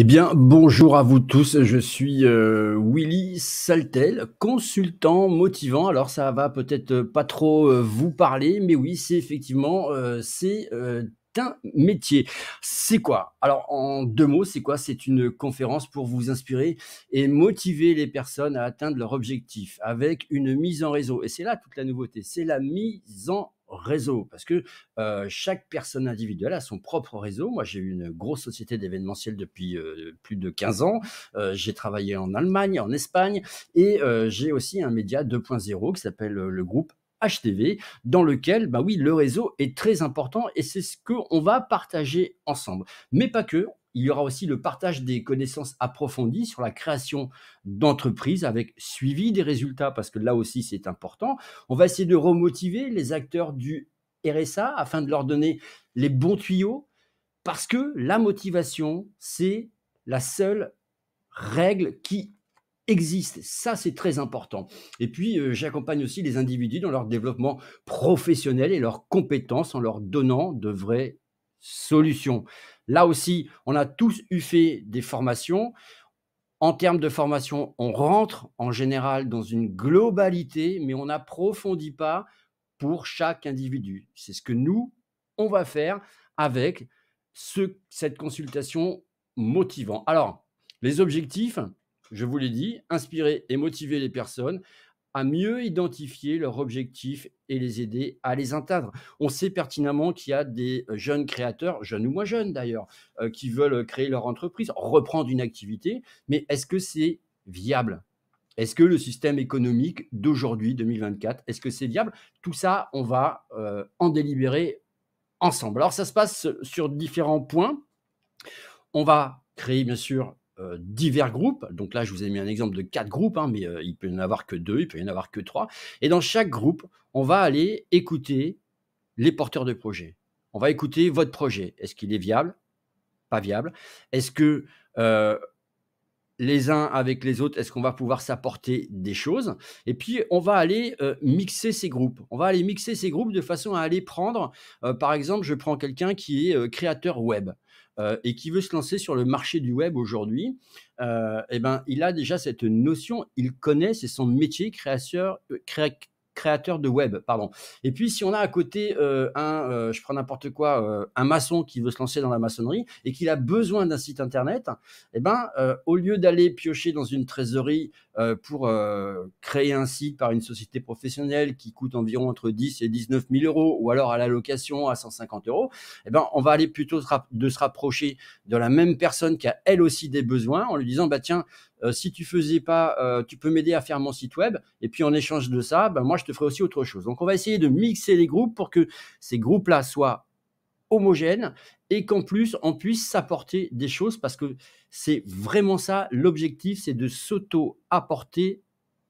Eh bien, bonjour à vous tous. Je suis euh, Willy Saltel, consultant motivant. Alors, ça va peut-être pas trop euh, vous parler, mais oui, c'est effectivement, euh, c'est un métier. C'est quoi Alors, en deux mots, c'est quoi C'est une conférence pour vous inspirer et motiver les personnes à atteindre leur objectif avec une mise en réseau. Et c'est là toute la nouveauté, c'est la mise en réseau, parce que euh, chaque personne individuelle a son propre réseau. Moi, j'ai eu une grosse société d'événementiel depuis euh, plus de 15 ans. Euh, j'ai travaillé en Allemagne, en Espagne, et j'ai aussi un média 2.0 qui s'appelle le groupe HTV, dans lequel, bah oui, le réseau est très important et c'est ce qu'on va partager ensemble. Mais pas que, il y aura aussi le partage des connaissances approfondies sur la création d'entreprises avec suivi des résultats, parce que là aussi c'est important. On va essayer de remotiver les acteurs du RSA afin de leur donner les bons tuyaux, parce que la motivation, c'est la seule règle qui existe. Ça, c'est très important. Et puis, euh, j'accompagne aussi les individus dans leur développement professionnel et leurs compétences en leur donnant de vrais solution. Là aussi, on a tous eu fait des formations. En termes de formation, on rentre en général dans une globalité, mais on n'approfondit pas pour chaque individu. C'est ce que nous, on va faire avec cette consultation motivant. Alors, les objectifs, je vous l'ai dit, inspirer et motiver les personnes à mieux identifier leurs objectifs et les aider à les atteindre. On sait pertinemment qu'il y a des euh, jeunes créateurs, jeunes ou moins jeunes d'ailleurs, euh, qui veulent créer leur entreprise, reprendre une activité, mais est-ce que c'est viable est-ce que le système économique d'aujourd'hui, 2024, est-ce que c'est viable Tout ça, on va euh, en délibérer ensemble. Alors, ça se passe sur différents points. On va créer, bien sûr, euh, divers groupes. Donc là, je vous ai mis un exemple de quatre groupes, hein, mais euh, il peut y en avoir que deux, il peut y en avoir que trois. Et dans chaque groupe, on va aller écouter les porteurs de projet. On va écouter votre projet. Est-ce qu'il est viable Pas viable. Est-ce que euh, les uns avec les autres, est-ce qu'on va pouvoir s'apporter des choses Et puis, on va aller mixer ces groupes. On va aller mixer ces groupes de façon à aller prendre, par exemple, je prends quelqu'un qui est créateur web. Euh, et qui veut se lancer sur le marché du web aujourd'hui, euh, eh ben, il a déjà cette notion, il connaît, c'est son métier, créateur, euh, créateur créateur de web, pardon. Et puis si on a à côté euh, un, euh, je prends n'importe quoi, euh, un maçon qui veut se lancer dans la maçonnerie et qu'il a besoin d'un site internet, eh ben au lieu d'aller piocher dans une trésorerie pour créer un site par une société professionnelle qui coûte environ entre 10 et 19 000 euros ou alors à la location à 150 euros, eh ben on va aller plutôt de se rapprocher de la même personne qui a elle aussi des besoins en lui disant bah tiens euh, si tu faisais pas, euh, tu peux m'aider à faire mon site web. Et puis en échange de ça, ben, moi, je te ferai aussi autre chose. Donc on va essayer de mixer les groupes pour que ces groupes-là soient homogènes et qu'en plus, on puisse s'apporter des choses parce que c'est vraiment ça l'objectif, c'est de s'auto-apporter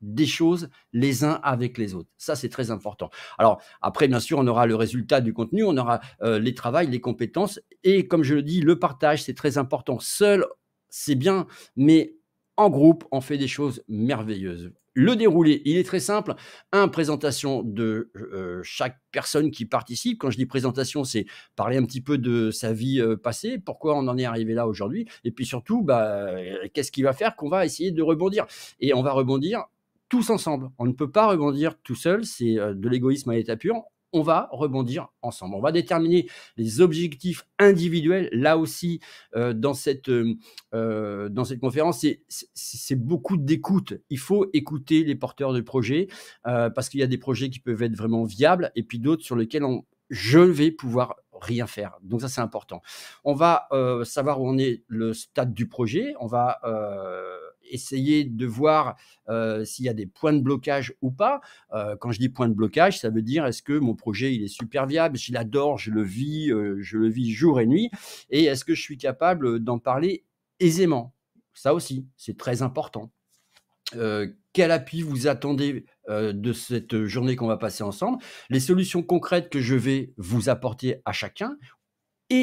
des choses les uns avec les autres. Ça, c'est très important. Alors, après, bien sûr, on aura le résultat du contenu, on aura euh, les travails, les compétences, et comme je le dis, le partage, c'est très important. Seul, c'est bien, mais en groupe, on fait des choses merveilleuses. Le déroulé, il est très simple. Un, présentation de euh, chaque personne qui participe. Quand je dis présentation, c'est parler un petit peu de sa vie euh, passée, pourquoi on en est arrivé là aujourd'hui, et puis surtout, bah, euh, qu'est-ce qui va faire qu'on va essayer de rebondir. Et on va rebondir tous ensemble. On ne peut pas rebondir tout seul, c'est de l'égoïsme à l'état pur on va rebondir ensemble. On va déterminer les objectifs individuels. Là aussi, euh, dans, cette, euh, euh, dans cette conférence, c'est beaucoup d'écoute. Il faut écouter les porteurs de projets parce qu'il y a des projets qui peuvent être vraiment viables et puis d'autres sur lesquels on, je vais pouvoir rien faire. Donc ça, c'est important. On va savoir où on est le stade du projet. On va essayer de voir euh, s'il y a des points de blocage ou pas. Euh, quand je dis point de blocage, ça veut dire est-ce que mon projet il est super viable, je l'adore, je le vis, euh, je le vis jour et nuit, et est-ce que je suis capable d'en parler aisément Ça aussi, c'est très important. quel appui vous attendez de cette journée qu'on va passer ensemble, les solutions concrètes que je vais vous apporter à chacun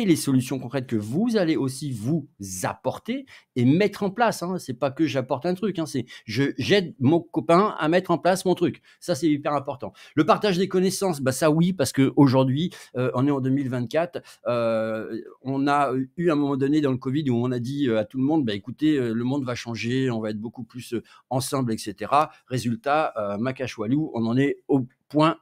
les solutions concrètes que vous allez aussi vous apporter et mettre en place. Hein. Ce n'est pas que j'apporte un truc, hein, c'est je j'aide mon copain à mettre en place mon truc. Ça c'est hyper important. Le partage des connaissances, bah ça oui parce qu'aujourd'hui, euh, on est en 2024, euh, on a eu un moment donné dans le Covid où on a dit euh, à tout le monde, bah écoutez le monde va changer, on va être beaucoup plus ensemble, etc. Résultat, euh, walou on en est au point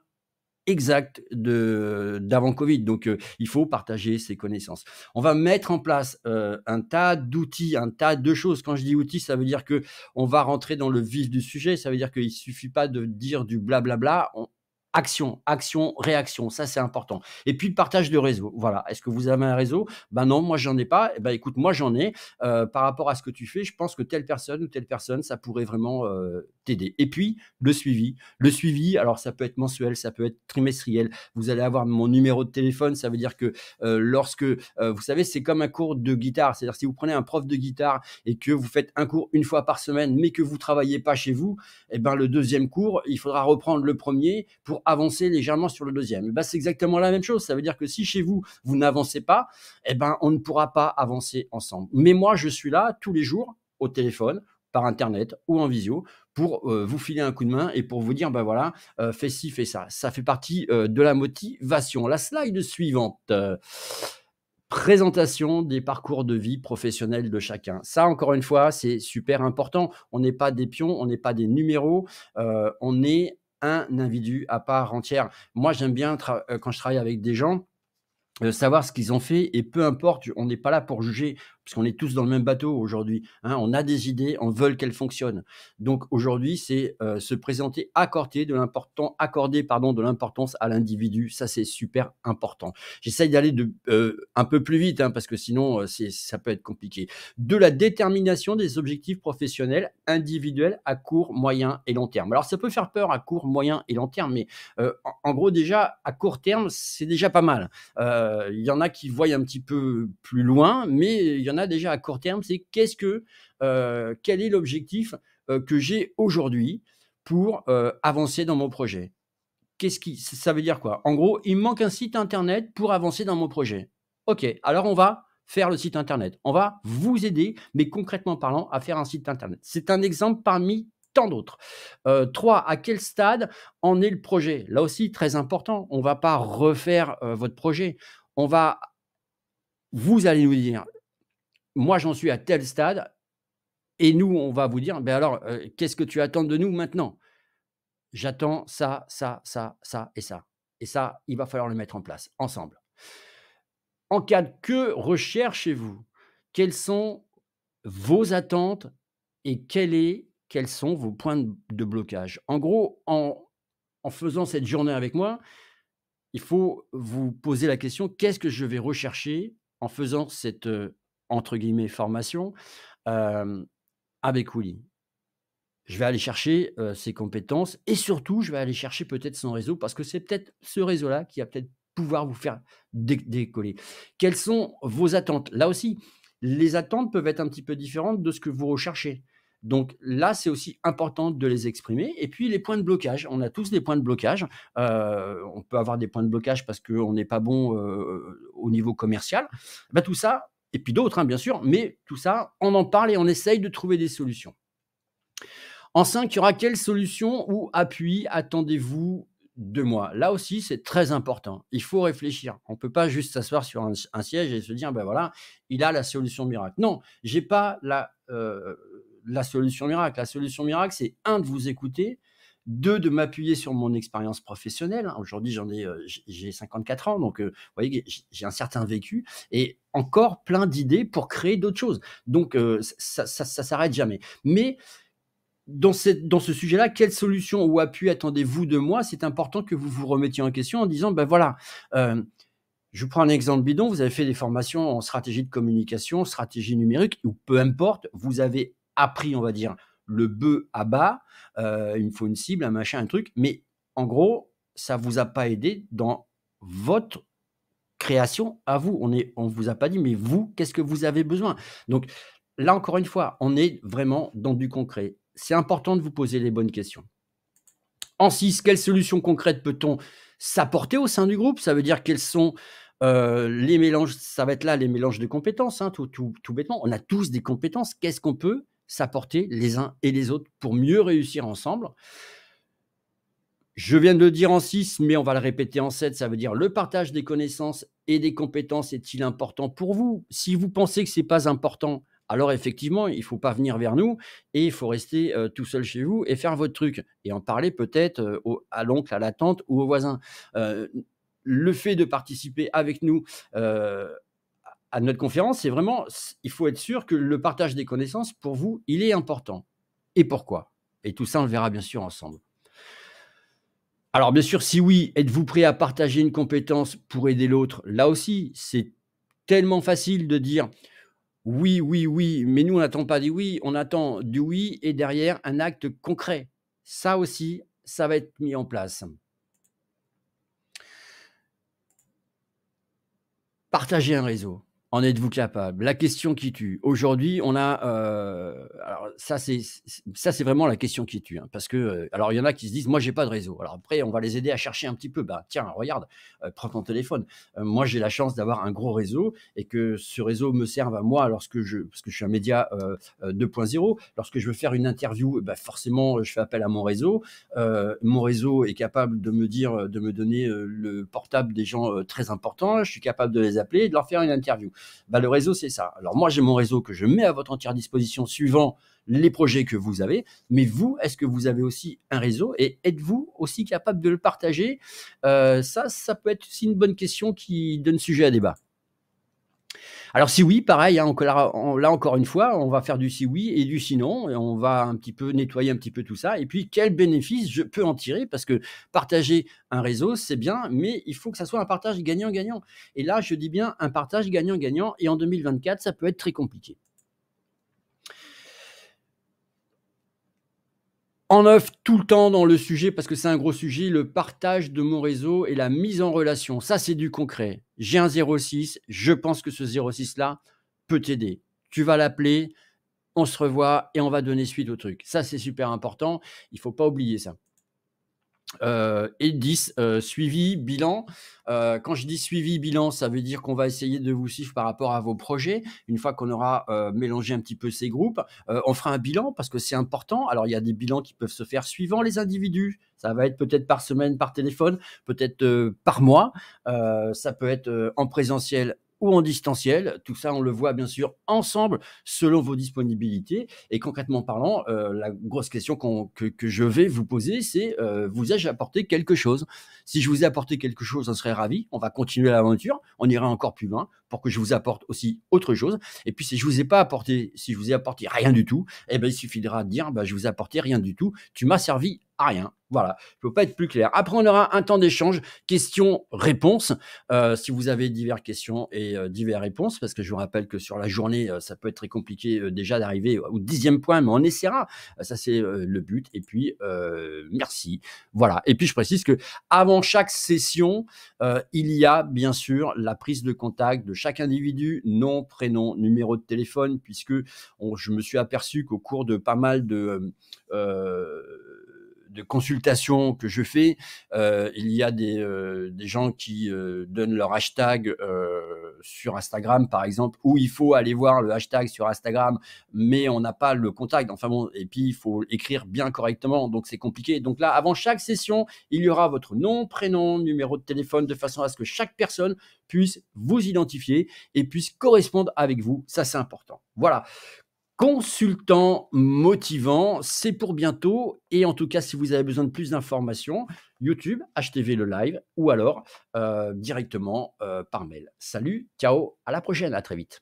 exact de d'avant Covid. Donc, euh, il faut partager ses connaissances. On va mettre en place euh, un tas d'outils, un tas de choses. Quand je dis outils, ça veut dire que on va rentrer dans le vif du sujet. Ça veut dire qu'il suffit pas de dire du blablabla. Bla bla action, action, réaction. Ça, c'est important. Et puis, le partage de réseau. Voilà. Est-ce que vous avez un réseau Ben non, moi, j'en ai pas. Et eh ben, écoute, moi, j'en ai. Euh, par rapport à ce que tu fais, je pense que telle personne ou telle personne, ça pourrait vraiment euh, t'aider. Et puis, le suivi. Le suivi, alors, ça peut être mensuel, ça peut être trimestriel. Vous allez avoir mon numéro de téléphone. Ça veut dire que euh, lorsque, vous savez, c'est comme un cours de guitare. C'est-à-dire, si vous prenez un prof de guitare et que vous faites un cours une fois par semaine, mais que vous travaillez pas chez vous, et eh ben, le deuxième cours, il faudra reprendre le premier pour avancer légèrement sur le deuxième. Bah c'est exactement la même chose. Ça veut dire que si chez vous, vous n'avancez pas, eh ben, on ne pourra pas avancer ensemble. Mais moi, je suis là tous les jours au téléphone, par internet ou en visio pour euh, vous filer un coup de main et pour vous dire ben voilà euh, fais ci fais ça ça fait partie euh, de la motivation la slide suivante présentation des parcours de vie professionnels de chacun. Ça, encore une fois, c'est super important. On n'est pas des pions, on n'est pas des numéros, on est un individu à part entière. Moi, j'aime bien euh, quand je travaille avec des gens. Euh, savoir ce qu'ils ont fait et peu importe, on n'est pas là pour juger parce qu'on est tous dans le même bateau aujourd'hui. Hein, on a des idées, on veut qu'elles fonctionnent. Donc aujourd'hui, c'est euh, se présenter accorder de l'important, accorder pardon de l'importance à l'individu. Ça, c'est super important. J'essaye d'aller de euh, un peu plus vite hein, parce que sinon, euh, c'est ça peut être compliqué. De la détermination des objectifs professionnels individuels à court, moyen et long terme. Alors ça peut faire peur à court, moyen et long terme, mais en, en, gros déjà à court terme, c'est déjà pas mal. Il y en a qui voient un petit peu plus loin, mais il y en a déjà à court terme, c'est qu'est-ce que, euh, quel est l'objectif euh, que j'ai aujourd'hui pour euh, avancer dans mon projet Qu'est-ce qui, ça veut dire quoi En gros, il me manque un site internet pour avancer dans mon projet. Ok, alors on va faire le site internet. On va vous aider, mais concrètement parlant, à faire un site internet. C'est un exemple parmi tant d'autres. trois, à quel stade en est le projet Là aussi, très important, on va pas refaire votre projet. On va, vous allez nous dire, moi j'en suis à tel stade, et nous, on va vous dire, ben alors, euh, qu'est-ce que tu attends de nous maintenant J'attends ça, ça, ça, ça et ça. Et ça, il va falloir le mettre en place, ensemble. En cas de que recherchez-vous Quelles sont vos attentes et quels sont vos points de, blocage En gros, en faisant cette journée avec moi, il faut vous poser la question, qu'est-ce que je vais rechercher en faisant cette euh, entre guillemets, formation avec Willy. Je vais aller chercher ses compétences et surtout, je vais aller chercher peut-être son réseau parce que c'est peut-être ce réseau-là qui va peut-être pouvoir vous faire décoller. Quelles sont vos attentes Là aussi, les attentes peuvent être un petit peu différentes de ce que vous recherchez. Donc là, c'est aussi important de les exprimer. Et puis les points de blocage, on a tous des points de blocage. on peut avoir des points de blocage parce qu'on n'est pas bon au niveau commercial. Bah, tout ça, et puis d'autres, hein, bien sûr, mais tout ça, on en parle et on essaye de trouver des solutions. En 5, il y aura quelle solution ou appui attendez-vous de moi Là aussi, c'est très important. Il faut réfléchir. On ne peut pas juste s'asseoir sur un, siège et se dire, ben voilà, il a la solution miracle. Non, j'ai pas la euh, solution miracle. La solution miracle, c'est un, de vous écouter, deux, de m'appuyer sur mon expérience professionnelle. Hein, aujourd'hui, j'en ai, euh, j'ai 54 ans, donc euh, vous voyez j'ai un certain vécu et encore plein d'idées pour créer d'autres choses. Donc, euh, ça, ça, s'arrête jamais. Mais dans, dans, ce sujet-là, quelle solution ou appui attendez-vous de moi C'est important que vous vous remettiez en question en disant, ben voilà, je vous prends un exemple bidon, vous avez fait des formations en stratégie de communication, stratégie numérique, ou peu importe, vous avez appris, on va dire, le bœuf à bas, euh, il me faut une cible, un machin, un truc, mais en gros, ça ne vous a pas aidé dans votre création à vous. On ne on vous a pas dit, mais vous, qu'est-ce que vous avez besoin Donc là, encore une fois, on est vraiment dans du concret. C'est important de vous poser les bonnes questions. En 6, quelles solutions concrètes peut-on s'apporter au sein du groupe Ça veut dire quels sont euh, les mélanges, ça va être là les mélanges de compétences, hein, tout, bêtement. On a tous des compétences. Qu'est-ce qu'on peut s'apporter les uns et les autres pour mieux réussir ensemble. Je viens de le dire en 6, mais on va le répéter en 7, ça veut dire le partage des connaissances et des compétences est-il important pour vous Si vous pensez que ce n'est pas important, alors effectivement, il ne faut pas venir vers nous et il faut rester euh, tout seul chez vous et faire votre truc et en parler peut-être euh, à l'oncle, à la tante ou au voisin. Euh, le fait de participer avec nous à notre conférence, c'est vraiment, il faut être sûr que le partage des connaissances, pour vous, il est important. Et pourquoi Et tout ça, on le verra bien sûr ensemble. Alors bien sûr, si oui, êtes-vous prêt à partager une compétence pour aider l'autre Là aussi, c'est tellement facile de dire oui, oui, oui, mais nous, on n'attend pas du oui, on attend du oui et derrière un acte concret. Ça aussi, ça va être mis en place. Partager un réseau. En êtes-vous capable La question qui tue. Aujourd'hui, on a. Euh, alors ça, c'est ça, c'est vraiment la question qui tue, hein, parce que euh, alors il y en a qui se disent, moi, j'ai pas de réseau. Alors après, on va les aider à chercher un petit peu. Bah tiens, regarde, euh, prends ton téléphone. Euh, moi, j'ai la chance d'avoir un gros réseau et que ce réseau me serve à moi lorsque je, parce que je suis un média 2.0, lorsque je veux faire une interview, bah, forcément, je fais appel à mon réseau. mon réseau est capable de me dire, de me donner le portable des gens très importants. Je suis capable de les appeler et de leur faire une interview. Bah, le réseau, c'est ça. Alors moi, j'ai mon réseau que je mets à votre entière disposition suivant les projets que vous avez, mais vous, est-ce que vous avez aussi un réseau et êtes-vous aussi capable de le partager euh, Ça, ça peut être aussi une bonne question qui donne sujet à débat. Alors si oui, pareil, hein, là encore une fois, on va faire du si oui et du sinon, et on va un petit peu nettoyer un petit peu tout ça. Et puis quel bénéfice je peux en tirer Parce que partager un réseau, c'est bien, mais il faut que ça soit un partage gagnant-gagnant. Et là, je dis bien un partage gagnant-gagnant. Et en 2024, ça peut être très compliqué. en œuvre tout le temps dans le sujet, parce que c'est un gros sujet, le partage de mon réseau et la mise en relation. Ça, c'est du concret. J'ai un 06, je pense que ce 06-là peut t'aider. Tu vas l'appeler, on se revoit et on va donner suite au truc. Ça, c'est super important. Il ne faut pas oublier ça. Euh, et 10, euh, suivi, bilan. Euh, quand je dis suivi, bilan, ça veut dire qu'on va essayer de vous suivre par rapport à vos projets. Une fois qu'on aura mélangé un petit peu ces groupes, on fera un bilan parce que c'est important. Alors, il y a des bilans qui peuvent se faire suivant les individus. Ça va être peut-être par semaine, par téléphone, peut-être par mois. ça peut être en présentiel ou en distanciel. Tout ça, on le voit bien sûr ensemble selon vos disponibilités. Et concrètement parlant, euh, la grosse question que, je vais vous poser, c'est euh, vous ai-je apporté quelque chose Si je vous ai apporté quelque chose, on serait ravi. On va continuer l'aventure. On ira encore plus loin pour que je vous apporte aussi autre chose. Et puis si je vous ai pas apporté, si je vous ai apporté rien du tout, eh ben il suffira de dire, bah, je vous ai apporté rien du tout. Tu m'as servi à rien. Voilà, il ne pas être plus clair. Après, on aura un temps d'échange, questions-réponses, euh, si vous avez diverses questions et euh, diverses réponses, parce que je vous rappelle que sur la journée, euh, ça peut être très compliqué déjà d'arriver au dixième point, mais on essaiera. ça, c'est le but. Et puis, merci. Voilà. Et puis, je précise que avant chaque session, il y a bien sûr la prise de contact de chaque individu, nom, prénom, numéro de téléphone, puisque je me suis aperçu qu'au cours de pas mal de de consultations que je fais, euh, il y a des, euh, gens qui euh, donnent leur hashtag sur Instagram, par exemple, où il faut aller voir le hashtag sur Instagram, mais on n'a pas le contact. Enfin bon, et puis il faut écrire bien correctement, donc c'est compliqué. Donc là, avant chaque session, il y aura votre nom, prénom, numéro de téléphone, de façon à ce que chaque personne puisse vous identifier et puisse correspondre avec vous. Ça, c'est important. Voilà consultant motivant. C'est pour bientôt. Et en tout cas, si vous avez besoin de plus d'informations, YouTube, HTV le live ou alors euh, directement euh, par mail. Salut, ciao, à la prochaine, à très vite.